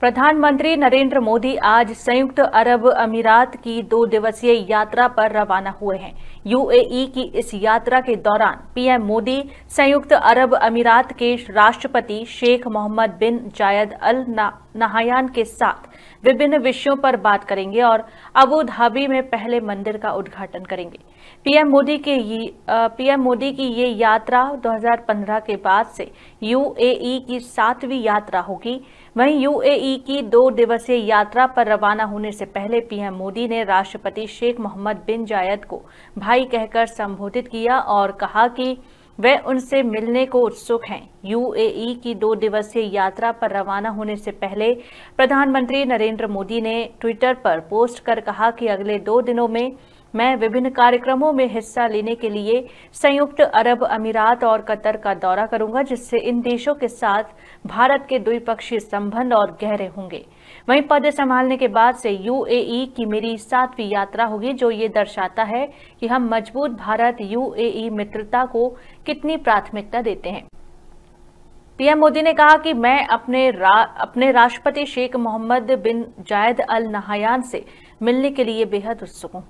प्रधानमंत्री नरेंद्र मोदी आज संयुक्त अरब अमीरात की दो दिवसीय यात्रा पर रवाना हुए हैं यूएई की इस यात्रा के दौरान पीएम मोदी संयुक्त अरब अमीरात के राष्ट्रपति शेख मोहम्मद बिन जायद अल नहायान के साथ विभिन्न विषयों पर बात करेंगे और अबू धाबी में पहले मंदिर का उद्घाटन करेंगे पीएम मोदी के पीएम मोदी की ये यात्रा 2015 के बाद से यूएई की सातवीं यात्रा होगी वहीं यूएई यूएई की दो दिवसीय यात्रा पर रवाना होने से पहले पीएम मोदी ने राष्ट्रपति शेख मोहम्मद बिन जायद को भाई कहकर संबोधित किया और कहा कि वे उनसे मिलने को उत्सुक हैं यूएई की दो दिवसीय यात्रा पर रवाना होने से पहले प्रधानमंत्री नरेंद्र मोदी ने ट्विटर पर पोस्ट कर कहा कि अगले दो दिनों में में विभिन्न कार्यक्रमों में हिस्सा लेने के लिए संयुक्त अरब अमीरात और कतर का दौरा करूंगा जिससे इन देशों के साथ भारत के द्विपक्षीय संबंध और गहरे होंगे वहीं पद संभालने के बाद से यूएई की मेरी सातवीं यात्रा होगी जो ये दर्शाता है कि हम मजबूत भारत यूएई मित्रता को कितनी प्राथमिकता देते हैं पीएम मोदी ने कहा कि मैं अपने रा, अपने राष्ट्रपति शेख मोहम्मद बिन जायद अल नहायान से मिलने के लिए बेहद उत्सुक हूँ